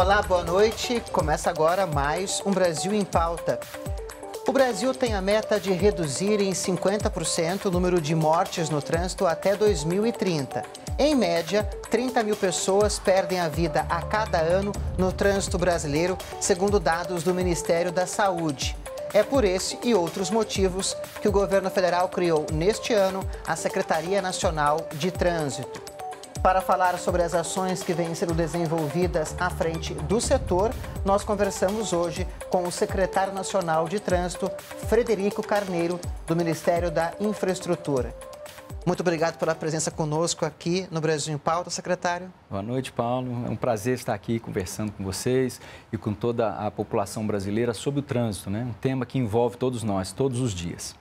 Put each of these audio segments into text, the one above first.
Olá, boa noite. Começa agora mais um Brasil em Pauta. O Brasil tem a meta de reduzir em 50% o número de mortes no trânsito até 2030. Em média, 30 mil pessoas perdem a vida a cada ano no trânsito brasileiro, segundo dados do Ministério da Saúde. É por esse e outros motivos que o governo federal criou neste ano a Secretaria Nacional de Trânsito. Para falar sobre as ações que vêm sendo desenvolvidas à frente do setor, nós conversamos hoje com o secretário nacional de Trânsito, Frederico Carneiro, do Ministério da Infraestrutura. Muito obrigado pela presença conosco aqui no Brasil em Pauta, secretário. Boa noite, Paulo. É um prazer estar aqui conversando com vocês e com toda a população brasileira sobre o trânsito, né? Um tema que envolve todos nós, todos os dias.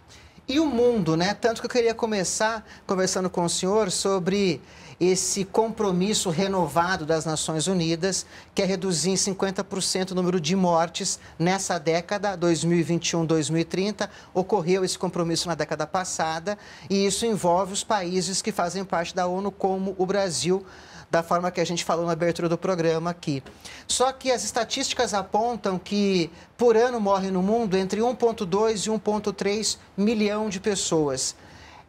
E o mundo, né? Tanto que eu queria começar conversando com o senhor sobre esse compromisso renovado das Nações Unidas, que é reduzir em 50% o número de mortes nessa década, 2021-2030. Ocorreu esse compromisso na década passada e isso envolve os países que fazem parte da ONU, como o Brasil da forma que a gente falou na abertura do programa aqui. Só que as estatísticas apontam que por ano morrem no mundo entre 1,2 e 1,3 milhão de pessoas.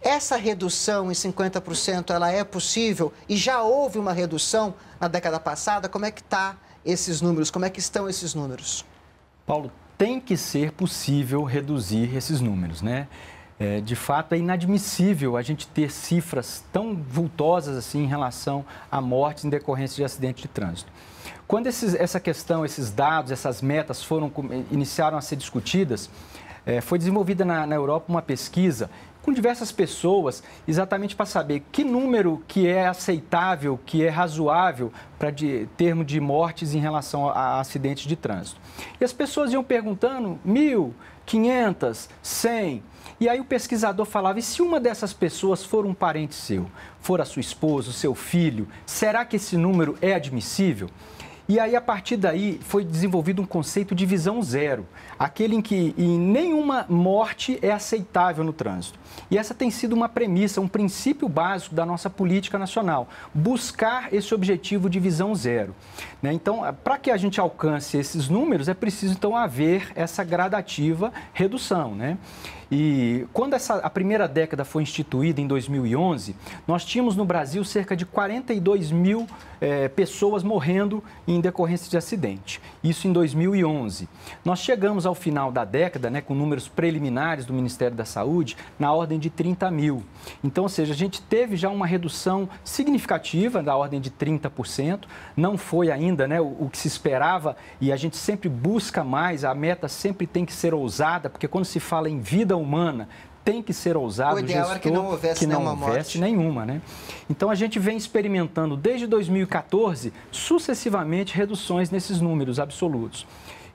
Essa redução em 50% ela é possível e já houve uma redução na década passada. Como é que está esses números? Como é que estão esses números? Paulo, tem que ser possível reduzir esses números, né? É, de fato, é inadmissível a gente ter cifras tão vultosas assim em relação a mortes em decorrência de acidente de trânsito. Quando esses, essa questão, esses dados, essas metas foram iniciaram a ser discutidas, é, foi desenvolvida na, na Europa uma pesquisa com diversas pessoas, exatamente para saber que número que é aceitável, que é razoável para termo de mortes em relação a, a acidentes de trânsito. E as pessoas iam perguntando mil, quinhentas, cem. E aí o pesquisador falava: e se uma dessas pessoas for um parente seu, for a sua esposa, o seu filho, será que esse número é admissível? E aí, a partir daí, foi desenvolvido um conceito de visão zero, aquele em que em nenhuma morte é aceitável no trânsito. E essa tem sido uma premissa, um princípio básico da nossa política nacional, buscar esse objetivo de visão zero. Né? Então, eh, para que a gente alcance esses números, é preciso, então, haver essa gradativa redução. Né? E quando essa, a primeira década foi instituída, em 2011, nós tínhamos no Brasil cerca de 42 mil é, pessoas morrendo em decorrência de acidente. Isso em 2011. Nós chegamos ao final da década, né, com números preliminares do Ministério da Saúde, na ordem de 30 mil. Então, ou seja, a gente teve já uma redução significativa, da ordem de 30%. Não foi ainda né, o, o que se esperava e a gente sempre busca mais, a meta sempre tem que ser ousada, porque quando se fala em vida humana tem que ser ousado, o ideal gestor, é era que não houvesse, que não nenhuma, houvesse morte. nenhuma, né? Então a gente vem experimentando desde 2014 sucessivamente reduções nesses números absolutos.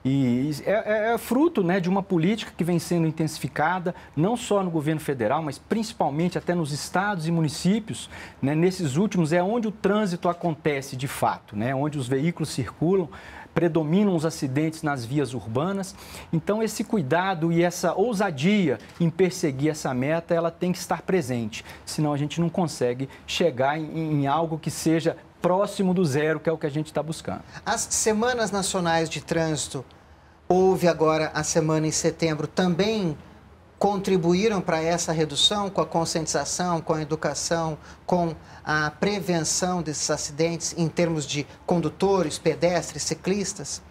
E é, é, é, fruto né, de uma política que vem sendo intensificada, não só no governo federal, mas principalmente até nos estados e municípios. Né, nesses últimos é onde o trânsito acontece de fato, né, onde os veículos circulam predominam os acidentes nas vias urbanas. Então, esse cuidado e essa ousadia em perseguir essa meta, ela tem que estar presente, senão a gente não consegue chegar em, em algo que seja próximo do zero, que é o que a gente está buscando. As Semanas Nacionais de Trânsito, houve agora a semana em setembro, também contribuíram para essa redução com a conscientização, com a educação, com a prevenção desses acidentes em termos de condutores, pedestres, ciclistas?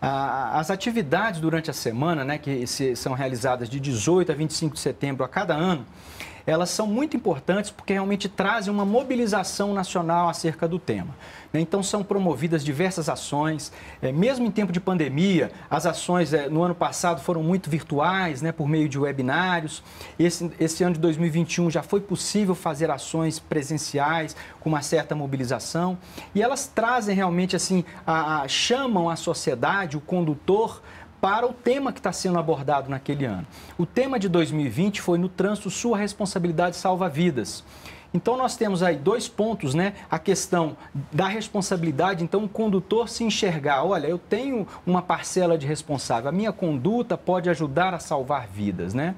As atividades durante a semana, né, que são realizadas de 18 a 25 de setembro a cada ano, elas são muito importantes porque realmente trazem uma mobilização nacional acerca do tema. Né? Então, são promovidas diversas ações, é, mesmo em tempo de pandemia, as ações é, no ano passado foram muito virtuais, né, por meio de webinários. Esse, esse ano de 2021 já foi possível fazer ações presenciais com uma certa mobilização e elas trazem realmente assim, a, a chamam a sociedade, o condutor para o tema que está sendo abordado naquele ano. O tema de 2020 foi no trânsito sua responsabilidade salva vidas. Então nós temos aí dois pontos, né? A questão da responsabilidade, então o condutor se enxergar, olha, eu tenho uma parcela de responsável, a minha conduta pode ajudar a salvar vidas, né?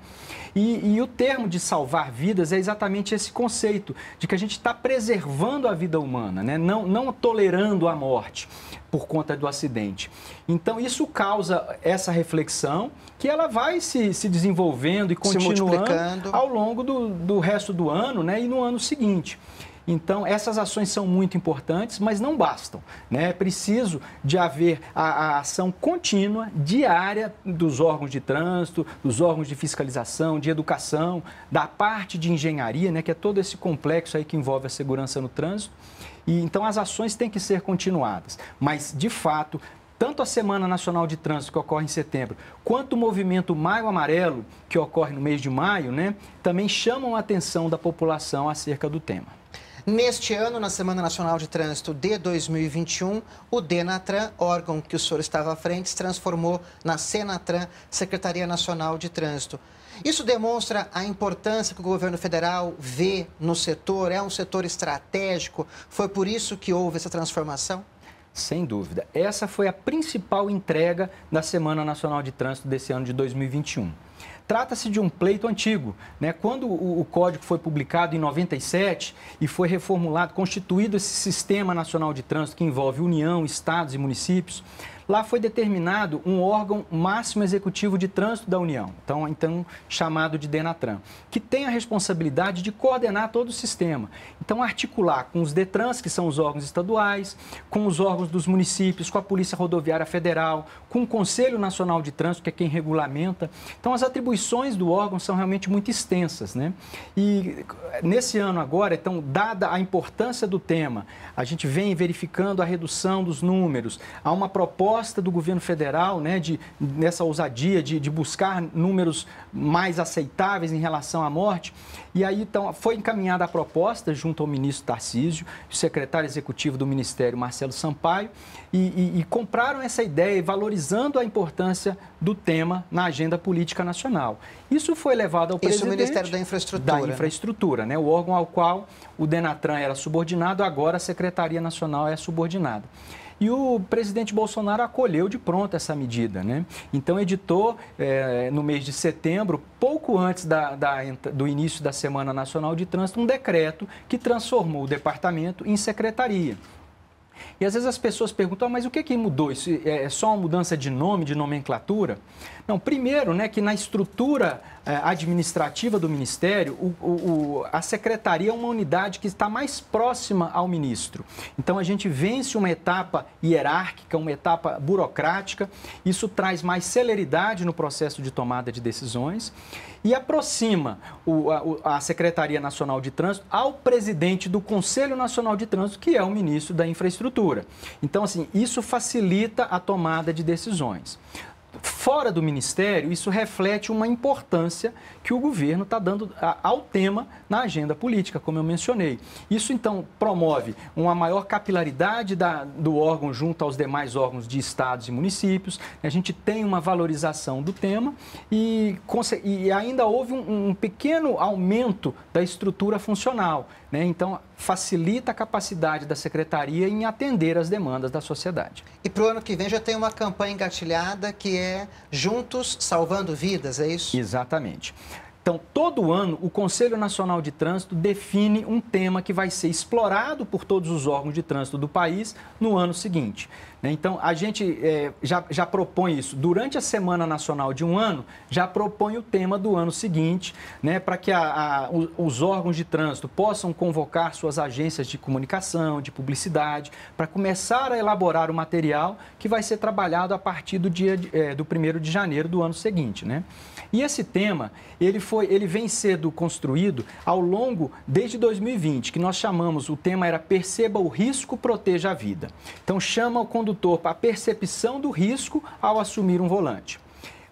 E, e o termo de salvar vidas é exatamente esse conceito de que a gente está preservando a vida humana, né? Não, não tolerando a morte por conta do acidente. Então, isso causa essa reflexão que ela vai se, se desenvolvendo e continuando ao longo do, do resto do ano né, e no ano seguinte. Então, essas ações são muito importantes, mas não bastam. Né? É preciso de haver a, a, ação contínua, diária, dos órgãos de trânsito, dos órgãos de fiscalização, de educação, da parte de engenharia, né? que é todo esse complexo aí que envolve a segurança no trânsito e então as ações têm que ser continuadas. Mas, de fato, tanto a Semana Nacional de Trânsito, que ocorre em setembro, quanto o movimento Maio Amarelo, que ocorre no mês de maio, né, também chamam a atenção da população acerca do tema. Neste ano, na Semana Nacional de Trânsito de 2021, o Denatran, órgão que o senhor estava à frente, se transformou na Senatran, Secretaria Nacional de Trânsito. Isso demonstra a importância que o governo federal vê no setor, é um setor estratégico, foi por isso que houve essa transformação? Sem dúvida. Essa foi a principal entrega da Semana Nacional de Trânsito desse ano de 2021. Trata-se de um pleito antigo. Né? Quando o, o, código foi publicado em 97 e foi reformulado, constituído esse Sistema Nacional de Trânsito que envolve União, Estados e municípios, Lá foi determinado um órgão máximo executivo de trânsito da União, então, então chamado de Denatran, que tem a responsabilidade de coordenar todo o sistema. Então, articular com os Detrans, que são os órgãos estaduais, com os órgãos dos municípios, com a Polícia Rodoviária Federal, com o Conselho Nacional de Trânsito, que é quem regulamenta. Então, as atribuições do órgão são realmente muito extensas. Né? E nesse ano agora, então, dada a importância do tema, a gente vem verificando a redução dos números, há uma proposta proposta do governo federal, né, de, nessa ousadia de, de buscar números mais aceitáveis em relação à morte. E aí então, foi encaminhada a proposta junto ao ministro Tarcísio, o secretário executivo do Ministério, Marcelo Sampaio, e, e, e compraram essa ideia, valorizando a importância do tema na agenda política nacional. Isso foi levado ao presidente... Isso é o Ministério da Infraestrutura. Da né? Infraestrutura, né? o órgão ao qual o Denatran era subordinado, agora a Secretaria Nacional é subordinada. E o presidente Bolsonaro acolheu de pronto essa medida. Né? Então, editou é, no mês de setembro, pouco antes da, da, do início da Semana Nacional de Trânsito, um decreto que transformou o departamento em secretaria. E às vezes as pessoas perguntam, ah, mas o que, é que mudou? Isso é, é só uma mudança de nome, de nomenclatura? Não, primeiro, né, que na estrutura é, administrativa do Ministério, o, o, a secretaria é uma unidade que está mais próxima ao ministro. Então a gente vence uma etapa hierárquica, uma etapa burocrática, isso traz mais celeridade no processo de tomada de decisões e aproxima o, a, a, Secretaria Nacional de Trânsito ao presidente do Conselho Nacional de Trânsito, que é o ministro da Infraestrutura. Então, assim, isso facilita a tomada de decisões fora do ministério, isso reflete uma importância que o governo está dando ao tema na agenda política, como eu mencionei. Isso, então, promove uma maior capilaridade da, do órgão junto aos demais órgãos de estados e municípios, a gente tem uma valorização do tema e, e ainda houve um, um pequeno aumento da estrutura funcional. Né? Então, facilita a capacidade da secretaria em atender as demandas da sociedade. E para o ano que vem já tem uma campanha engatilhada que é Juntos Salvando Vidas, é isso? Exatamente. Então, todo ano, o Conselho Nacional de Trânsito define um tema que vai ser explorado por todos os órgãos de trânsito do país no ano seguinte. Né? Então, a gente é, já, já propõe isso. Durante a Semana Nacional de um ano, já propõe o tema do ano seguinte, né, para que a, a, os órgãos de trânsito possam convocar suas agências de comunicação, de publicidade, para começar a elaborar o material que vai ser trabalhado a partir do dia é, do 1 de janeiro do ano seguinte. Né? E esse tema, ele, foi, ele vem sendo construído ao longo, desde 2020, que nós chamamos, o tema era Perceba o Risco, Proteja a Vida. Então, chama o condutor condutor para a percepção do risco ao assumir um volante.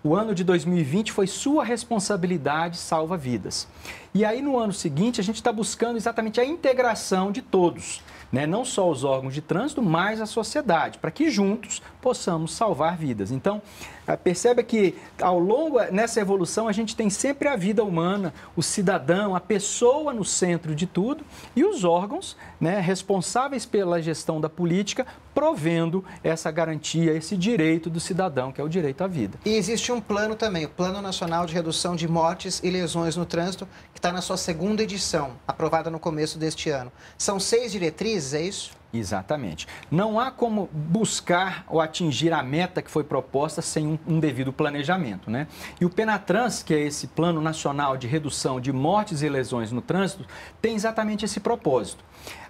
O ano de 2020 foi sua responsabilidade salva vidas. E aí, no ano seguinte, a gente está buscando exatamente a integração de todos, né? não só os órgãos de trânsito, mas a sociedade, para que juntos possamos salvar vidas. Então, ah, perceba que ao longo eh, nessa evolução a gente tem sempre a vida humana, o cidadão, a pessoa no centro de tudo e os órgãos né, responsáveis pela gestão da política provendo essa garantia, esse direito do cidadão, que é o direito à vida. E existe um plano também, o Plano Nacional de Redução de Mortes e Lesões no Trânsito, que está na sua segunda edição, aprovada no começo deste ano. São seis diretrizes, é isso? Exatamente. Não há como buscar ou atingir a meta que foi proposta sem um, um, devido planejamento, né? E o Penatrans, que é esse Plano Nacional de Redução de Mortes e Lesões no Trânsito, tem exatamente esse propósito.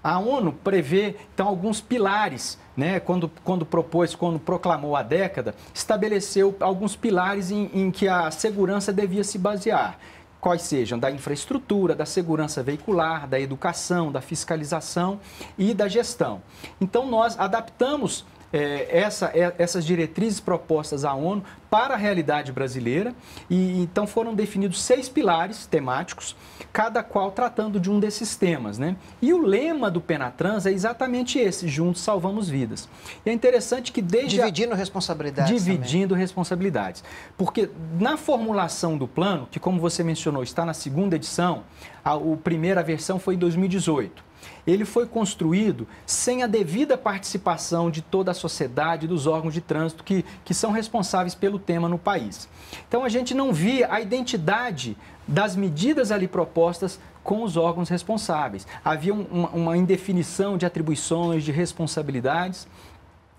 A ONU prevê, então, alguns pilares, né? Quando, quando propôs, quando proclamou a década, estabeleceu alguns pilares em, em que a segurança devia se basear quais sejam da infraestrutura, da segurança veicular, da educação, da fiscalização e da gestão. Então, nós adaptamos é, essa, é, essas diretrizes propostas à ONU para a realidade brasileira. E então foram definidos seis pilares temáticos, cada qual tratando de um desses temas. Né? E o lema do Penatrans é exatamente esse: juntos salvamos vidas. E é interessante que desde. Dividindo a... responsabilidades. Dividindo também. responsabilidades. Porque na formulação do plano, que como você mencionou, está na segunda edição, a, a primeira versão foi em 2018 ele foi construído sem a devida participação de toda a sociedade, dos órgãos de trânsito que, que são responsáveis pelo tema no país. Então a gente não via a identidade das medidas ali propostas com os órgãos responsáveis. Havia uma, uma indefinição de atribuições, de responsabilidades.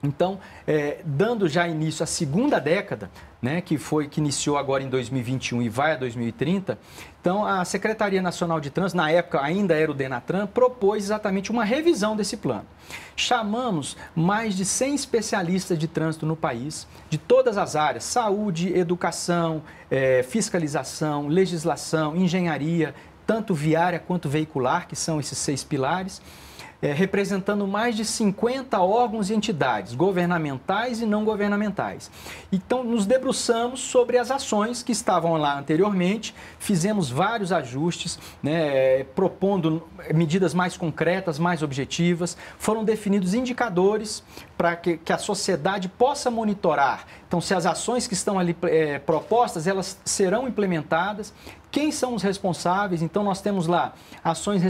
Então, é, dando já início à segunda década, né, que foi que iniciou agora em 2021 e vai a 2030, então a Secretaria Nacional de Trânsito, na época ainda era o Denatran, propôs exatamente uma revisão desse plano. Chamamos mais de 100 especialistas de trânsito no país, de todas as áreas: saúde, educação, é, fiscalização, legislação, engenharia, tanto viária quanto veicular, que são esses seis pilares é, representando mais de 50 órgãos e entidades, governamentais e não governamentais. Então, nos debruçamos sobre as ações que estavam lá anteriormente, fizemos vários ajustes, né, é, propondo é, medidas mais concretas, mais objetivas, foram definidos indicadores para que, que a sociedade possa monitorar. Então, se as ações que estão ali é, propostas, elas serão implementadas, quem são os responsáveis? Então, nós temos lá ações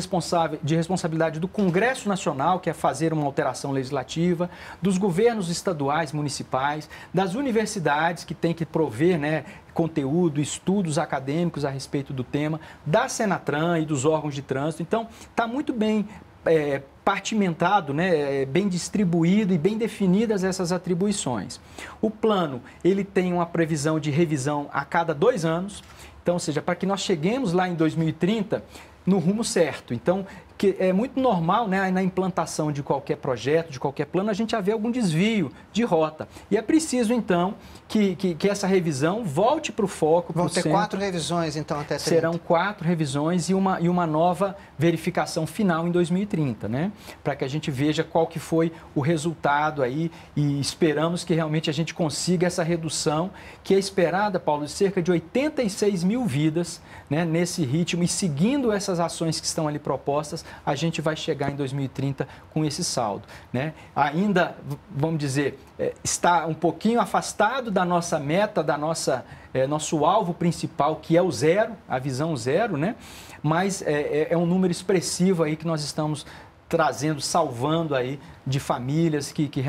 de responsabilidade do Congresso Nacional, que é fazer uma alteração legislativa, dos governos estaduais, municipais, das universidades, que tem que prover né, conteúdo, estudos acadêmicos a respeito do tema, da Senatran e dos órgãos de trânsito. Então, está muito bem é, partimentado, né, é, bem distribuído e bem definidas essas atribuições. O plano ele tem uma previsão de revisão a cada dois anos. Então, ou seja, para que nós cheguemos lá em 2030 no rumo certo. Então, que é muito normal, né, na implantação de qualquer projeto, de qualquer plano, a gente haver algum desvio de rota. E é preciso, então, que, que, que essa revisão volte para o foco. Vão ter centro. quatro revisões, então, até 30. Serão quatro revisões e uma, e uma nova verificação final em 2030, né? Para que a gente veja qual que foi o resultado aí e esperamos que realmente a gente consiga essa redução que é esperada, Paulo, de cerca de 86 mil vidas, né, nesse ritmo e seguindo essas ações que estão ali propostas a gente vai chegar em 2030 com esse saldo. Né? Ainda, vamos dizer, é, está um pouquinho afastado da nossa meta, da nossa é, nosso alvo principal, que é o zero, a visão zero, né? mas é, é, é um número expressivo aí que nós estamos trazendo, salvando aí de famílias que, que,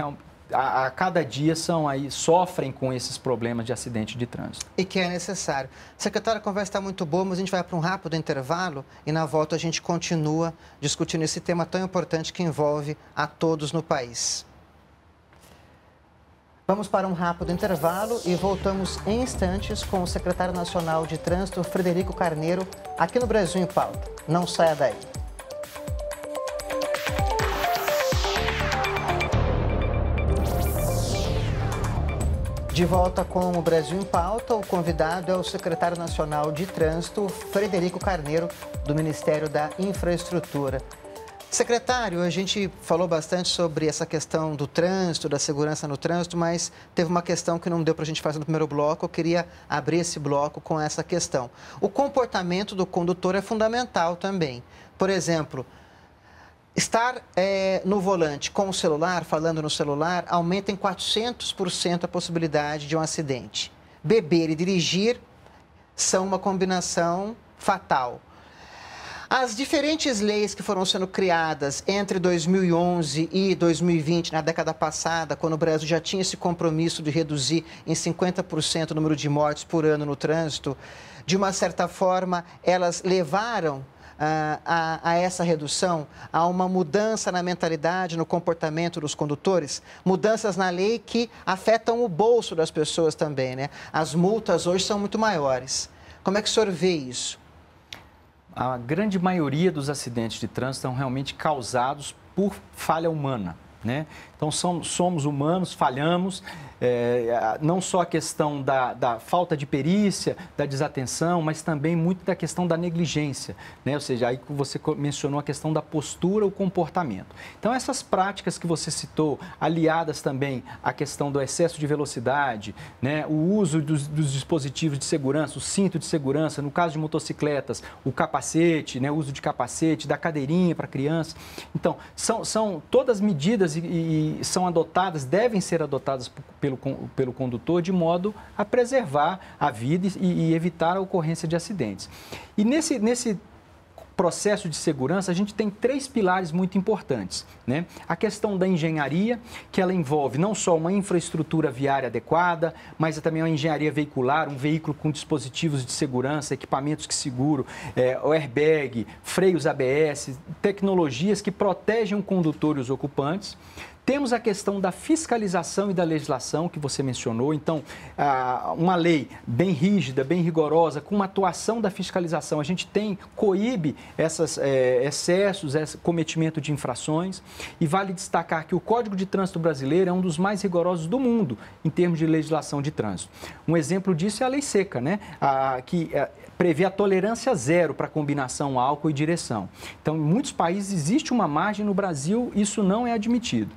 a, a, cada dia são aí, sofrem com esses problemas de acidente de trânsito. E que é necessário. Secretária, a conversa está muito boa, mas a gente vai para um rápido intervalo e na volta a gente continua discutindo esse tema tão importante que envolve a todos no país. Vamos para um rápido intervalo e voltamos em instantes com o secretário nacional de trânsito, Frederico Carneiro, aqui no Brasil em Pauta. Não saia daí. De volta com o Brasil em Pauta, o convidado é o secretário nacional de Trânsito, Frederico Carneiro, do Ministério da Infraestrutura. Secretário, a gente falou bastante sobre essa questão do trânsito, da segurança no trânsito, mas teve uma questão que não deu para a gente fazer no primeiro bloco. Eu queria abrir esse bloco com essa questão. O comportamento do condutor é fundamental também. Por exemplo, Estar é, no volante com o celular, falando no celular, aumenta em 400% a possibilidade de um acidente. Beber e dirigir são uma combinação fatal. As diferentes leis que foram sendo criadas entre 2011 e 2020, na década passada, quando o Brasil já tinha esse compromisso de reduzir em 50% o número de mortes por ano no trânsito, de uma certa forma, elas levaram a, a, essa redução, a uma mudança na mentalidade, no comportamento dos condutores, mudanças na lei que afetam o bolso das pessoas também, né? As multas hoje são muito maiores. Como é que o senhor vê isso? A grande maioria dos acidentes de trânsito são realmente causados por falha humana, né? Então, somos humanos, falhamos. É, não só a questão da, da, falta de perícia, da desatenção, mas também muito da questão da negligência. Né? Ou seja, aí você mencionou a questão da postura, o comportamento. Então, essas práticas que você citou, aliadas também à questão do excesso de velocidade, né? o uso dos, dos, dispositivos de segurança, o cinto de segurança, no caso de motocicletas, o capacete, né? o uso de capacete, da cadeirinha para criança. Então, são, são todas medidas e, e são adotadas, devem ser adotadas pelo, pelo condutor de modo a preservar a vida e, e evitar a ocorrência de acidentes. E nesse, nesse processo de segurança, a gente tem três pilares muito importantes. Né? A questão da engenharia, que ela envolve não só uma infraestrutura viária adequada, mas também uma engenharia veicular, um veículo com dispositivos de segurança, equipamentos que seguro, é, airbag, freios ABS, tecnologias que protegem o condutor e os ocupantes. Temos a questão da fiscalização e da legislação que você mencionou. Então, uma lei bem rígida, bem rigorosa, com uma atuação da fiscalização. A gente tem, coíbe esses é, excessos, esse cometimento de infrações. E vale destacar que o Código de Trânsito brasileiro é um dos mais rigorosos do mundo em termos de legislação de trânsito. Um exemplo disso é a lei seca, né? A, que a, é, prevê a tolerância zero para combinação álcool e direção. Então, em muitos países existe uma margem, no Brasil isso não é admitido.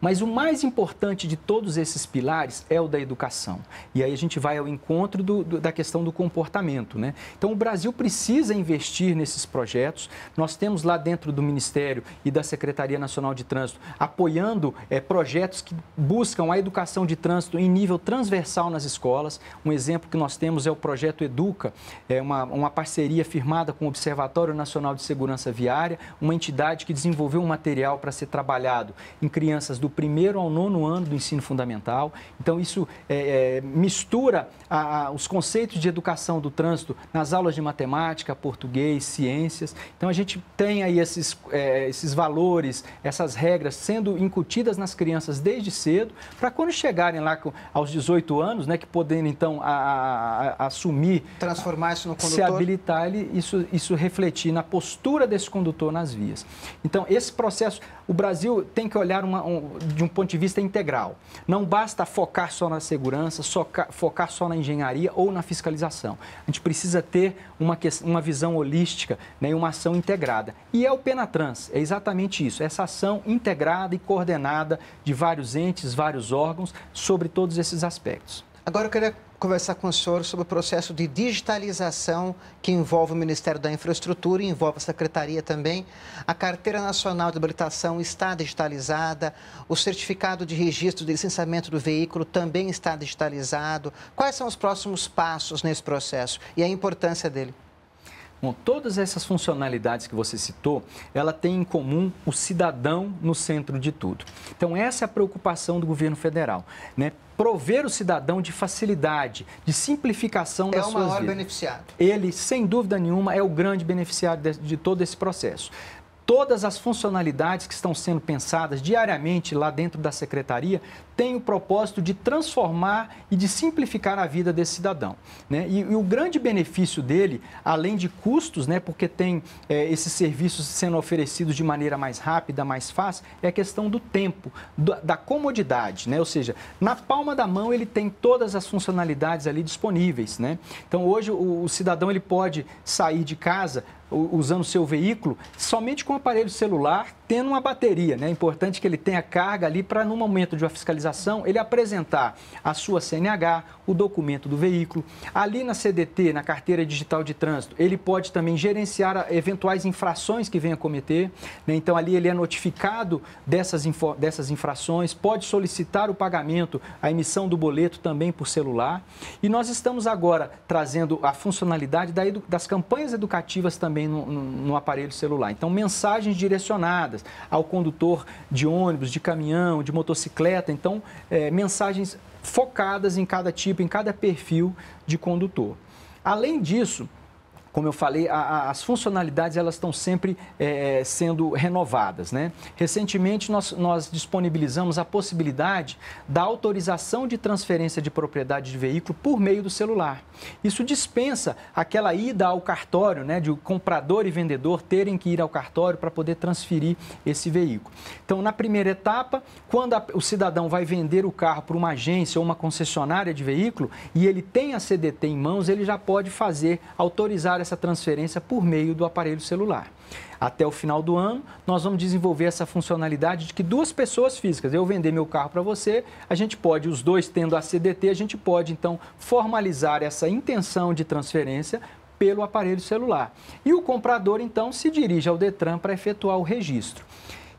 Mas o mais importante de todos esses pilares é o da educação. E aí a gente vai ao encontro do, do, da questão do comportamento. Né? Então, o Brasil precisa investir nesses projetos. Nós temos lá dentro do Ministério e da Secretaria Nacional de Trânsito apoiando é, projetos que buscam a educação de trânsito em nível transversal nas escolas. Um exemplo que nós temos é o projeto Educa, é uma, uma parceria firmada com o Observatório Nacional de Segurança Viária, uma entidade que desenvolveu um material para ser trabalhado em crianças do do primeiro ao nono ano do ensino fundamental. Então, isso é, é, mistura a, a, os conceitos de educação do trânsito nas aulas de matemática, português, ciências. Então, a gente tem aí esses, é, esses valores, essas regras sendo incutidas nas crianças desde cedo, para quando chegarem lá com, aos 18 anos, né, que podendo então a, assumir. Transformar isso no condutor. Se habilitar, ele, isso, isso refletir na postura desse condutor nas vias. Então, esse processo, o Brasil tem que olhar uma, um, de um ponto de vista integral. Não basta focar só na segurança, focar só na engenharia ou na fiscalização. A gente precisa ter uma, uma visão holística né, e uma ação integrada. E é o Penatrans, é exatamente isso, essa ação integrada e coordenada de vários entes, vários órgãos sobre todos esses aspectos. Agora eu queria conversar com o senhor sobre o processo de digitalização que envolve o Ministério da Infraestrutura e envolve a Secretaria também. A Carteira Nacional de Habilitação está digitalizada, o Certificado de Registro de Licenciamento do Veículo também está digitalizado. Quais são os próximos passos nesse processo e a importância dele? Bom, todas essas funcionalidades que você citou, ela tem em comum o cidadão no centro de tudo. Então, essa é a preocupação do governo federal, né? Prover o cidadão de facilidade, de simplificação é das suas vidas. É o maior beneficiado. Ele, sem dúvida nenhuma, é o grande beneficiário de, de todo esse processo. Todas as funcionalidades que estão sendo pensadas diariamente lá dentro da secretaria têm o propósito de transformar e de simplificar a vida desse cidadão. Né? E, e o grande benefício dele, além de custos, né, porque tem é, esses serviços sendo oferecidos de maneira mais rápida, mais fácil, é a questão do tempo, do, da comodidade. Né? Ou seja, na palma da mão ele tem todas as funcionalidades ali disponíveis. Né? Então hoje o, o cidadão ele pode sair de casa usando o seu veículo somente com o aparelho celular, tendo uma bateria. Né? É importante que ele tenha carga ali para, no momento de uma fiscalização, ele apresentar a sua CNH, o documento do veículo. Ali na CDT, na Carteira Digital de Trânsito, ele pode também gerenciar ah, eventuais infrações que venha a cometer. Né? Então, ali ele é notificado dessas, dessas infrações, pode solicitar o pagamento, a emissão do boleto também por celular. E nós estamos agora trazendo a funcionalidade das campanhas educativas também também no, no, no, aparelho celular. Então, mensagens direcionadas ao condutor de ônibus, de caminhão, de motocicleta. Então, é, mensagens focadas em cada tipo, em cada perfil de condutor. Além disso, como eu falei, a, a, as funcionalidades elas estão sempre é, é, sendo renovadas. Né? Recentemente, nós, nós disponibilizamos a possibilidade da autorização de transferência de propriedade de veículo por meio do celular. Isso dispensa aquela ida ao cartório, né, de comprador e vendedor terem que ir ao cartório para poder transferir esse veículo. Então, na primeira etapa, quando a, o cidadão vai vender o carro para uma agência ou uma concessionária de veículo e ele tem a CDT em mãos, ele já pode fazer autorizar essa transferência por meio do aparelho celular. Até o final do ano, nós vamos desenvolver essa funcionalidade de que duas pessoas físicas, eu vender meu carro para você, a gente pode, os dois tendo a CDT, a gente pode então formalizar essa intenção de transferência pelo aparelho celular. E o comprador então se dirige ao Detran para efetuar o registro.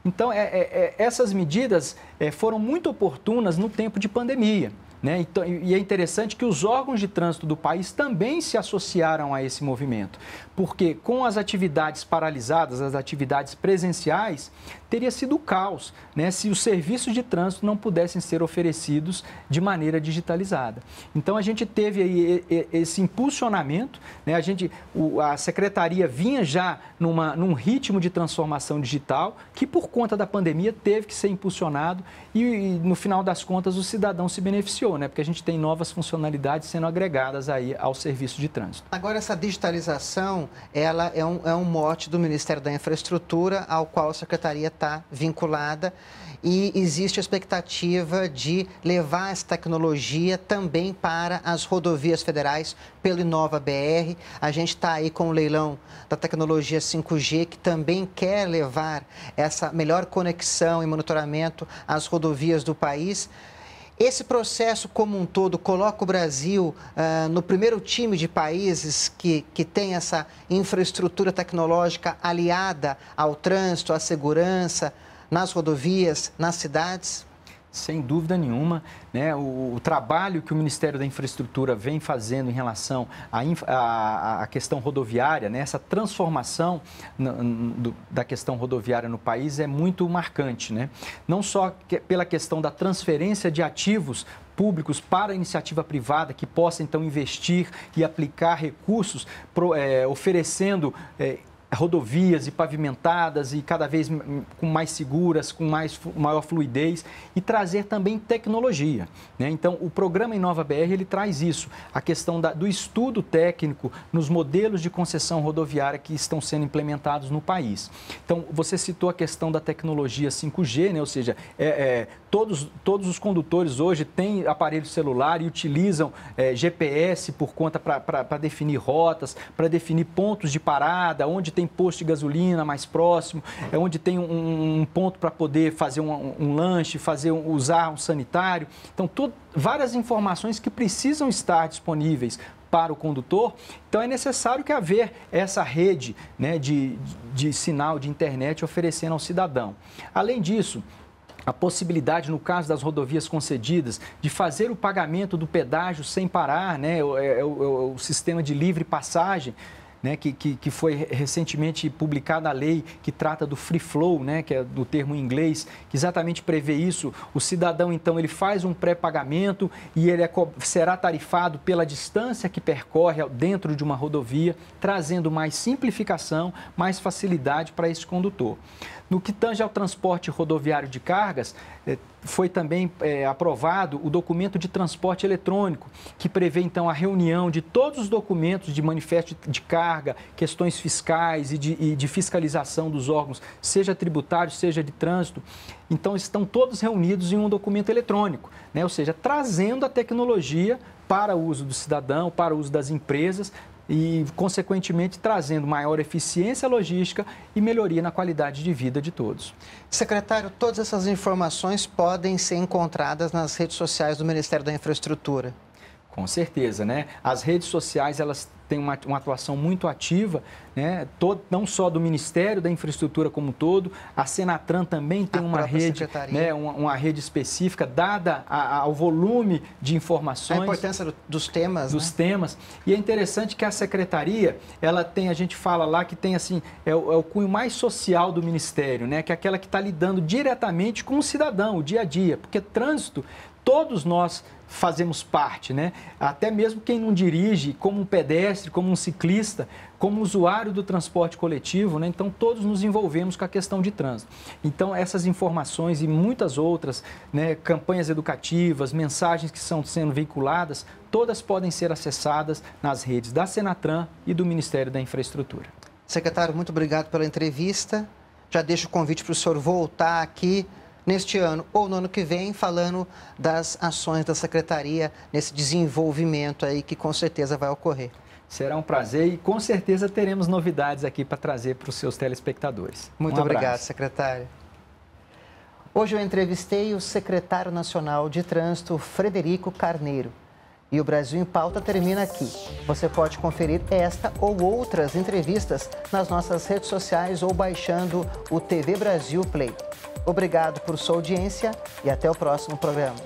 Então, é, é, é, essas medidas é, foram muito oportunas no tempo de pandemia. Né? Então, e é interessante que os órgãos de trânsito do país também se associaram a esse movimento, porque com as atividades paralisadas, as atividades presenciais, teria sido caos né? se os serviços de trânsito não pudessem ser oferecidos de maneira digitalizada. Então a gente teve aí esse impulsionamento, né? a, gente, a secretaria vinha já numa, num ritmo de transformação digital que, por conta da pandemia, teve que ser impulsionado e, e no final das contas, o cidadão se beneficiou beneficiou, né? Porque a gente tem novas funcionalidades sendo agregadas aí ao serviço de trânsito. Agora, essa digitalização, ela é um, é um mote do Ministério da Infraestrutura, ao qual a Secretaria está vinculada e existe a expectativa de levar essa tecnologia também para as rodovias federais pelo Inova BR. A gente está aí com o leilão da tecnologia 5G, que também quer levar essa melhor conexão e monitoramento às rodovias do país. Esse processo como um todo coloca o Brasil uh, no primeiro time de países que, que tem essa infraestrutura tecnológica aliada ao trânsito, à segurança, nas rodovias, nas cidades? Sem dúvida nenhuma, né? o, o trabalho que o Ministério da Infraestrutura vem fazendo em relação à questão rodoviária, né? essa transformação do, da questão rodoviária no país é muito marcante. Né? Não só que, pela questão da transferência de ativos públicos para a iniciativa privada que possa então investir e aplicar recursos, pro, é, oferecendo é, rodovias e pavimentadas e cada vez com mais seguras, com mais, maior fluidez e trazer também tecnologia. Né? Então, o programa Inova BR ele traz isso, a questão da, do estudo técnico nos modelos de concessão rodoviária que estão sendo implementados no país. Então, você citou a questão da tecnologia 5G, né? ou seja, é, é, todos, todos os condutores hoje têm aparelho celular e utilizam é, GPS por conta para definir rotas, para definir pontos de parada, onde tem posto de gasolina mais próximo, é onde tem um, um ponto para poder fazer um, um lanche, fazer um, usar um sanitário. Então, tudo, várias informações que precisam estar disponíveis para o condutor. Então é necessário que haver essa rede né, de, de sinal de internet oferecendo ao cidadão. Além disso, a possibilidade, no caso das rodovias concedidas, de fazer o pagamento do pedágio sem parar, né, é é, é o, é o sistema de livre passagem né, que, que, que, foi recentemente publicada a lei que trata do free flow, né, que é do termo em inglês, que exatamente prevê isso. O cidadão, então, ele faz um pré-pagamento e ele é, será tarifado pela distância que percorre dentro de uma rodovia, trazendo mais simplificação, mais facilidade para esse condutor. No que tange ao transporte rodoviário de cargas, eh, foi também é, aprovado o documento de transporte eletrônico, que prevê então a reunião de todos os documentos de manifesto de carga, questões fiscais e de, e de fiscalização dos órgãos, seja tributário, seja de trânsito. Então, estão todos reunidos em um documento eletrônico, né? ou seja, trazendo a tecnologia para o uso do cidadão, para o uso das empresas, e, consequentemente, trazendo maior eficiência logística e melhoria na qualidade de vida de todos. Secretário, todas essas informações podem ser encontradas nas redes sociais do Ministério da Infraestrutura. Com certeza, né? As redes sociais, elas têm uma, uma atuação muito ativa, né? Todo, não só do Ministério da Infraestrutura como um todo, a Senatran também tem uma rede, né? Uma, uma, rede específica dada a, a, ao volume de informações. A importância do, dos temas, Dos né? temas. E é interessante que a Secretaria, ela tem, a gente fala lá que tem, assim, é o, é o cunho mais social do Ministério, né? Que é aquela que está lidando diretamente com o cidadão, o dia a dia, porque trânsito todos nós fazemos parte, né? Até mesmo quem não dirige, como um pedestre, como um ciclista, como usuário do transporte coletivo, né? Então todos nos envolvemos com a questão de trânsito. Então essas informações e muitas outras, né, campanhas educativas, mensagens que são sendo veiculadas, todas podem ser acessadas nas redes da Senatran e do Ministério da Infraestrutura. Secretário, muito obrigado pela entrevista. Já deixo o convite para o senhor voltar aqui neste ano ou no ano que vem, falando das ações da secretaria nesse desenvolvimento aí que com certeza vai ocorrer. Será um prazer e com certeza teremos novidades aqui para trazer para os seus telespectadores. Muito um obrigado, secretário. Hoje eu entrevistei o secretário nacional de trânsito, Frederico Carneiro. E o Brasil em Pauta termina aqui. Você pode conferir esta ou outras entrevistas nas nossas redes sociais ou baixando o TV Brasil Play. Obrigado por sua audiência e até o próximo programa.